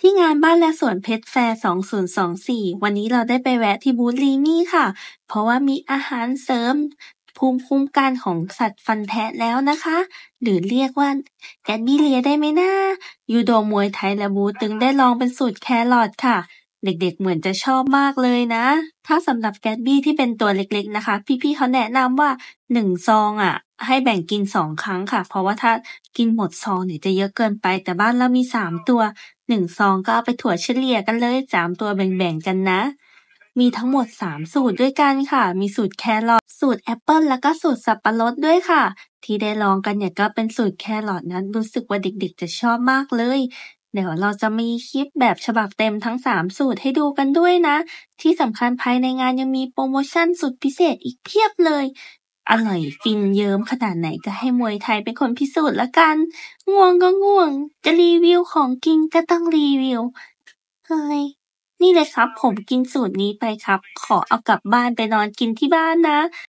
ที่งานบ้านและสวนเพชรแฟร์2024 วันนี้เราได้ไปแวะที่บูธลีนี่ค่ะ เพราะว่ามีอาหารเสริมภูมิคุ้มกันของสัตว์ฟันแทะแล้วนะคะ หรือเรียกว่าแกนบี้เลียได้ไหมนะยูโดมวยไทยและบูตึงได้ลองเป็นสูตรแครอทค่ะ เด็กๆเหมือนจะชอบมากเลยนะ ถ้าสำหรับแกดบี้ที่เป็นตัวเล็กๆนะคะ พี่ๆเขาแนะนำว่า 1 ซองอะ่ะให้แบ่งกินสองครั้งค่ะ เพราะว่าถ้ากินหมดซองเนี่ยจะเยอะเกินไป แต่บ้านเรามีสามตัว หนึ่งซองก็เอาไปถั่วเฉลี่ยกันเลยสามตัวแบ่งๆกันนะ มีทั้งหมดสามสูตรด้วยกันค่ะ มีสูตรแครอท สูตรแอปเปิลแล้วก็สูตรสับปะรดด้วยค่ะ ที่ได้ลองกันเนี่ยก็เป็นสูตรแครอทนั้นรู้สึกว่าเด็ก ๆ จะชอบมากเลย เดี๋ยวเราจะมีคลิปแบบฉบับเต็มทั้ง3สูตรให้ดูกันด้วยนะ ที่สำคัญภายในงานยังมีโปรโมชั่นสุดพิเศษอีกเพียบเลยอร่อยฟินเยิ้มขนาดไหนก็ให้มวยไทยเป็นคนพิสูจน์ละกัน ง่วงก็ง่วง จะรีวิวของกินก็ต้องรีวิวเฮ้ยนี่เลยครับผมกินสูตรนี้ไปครับ ขอเอากลับบ้านไปนอนกินที่บ้านนะ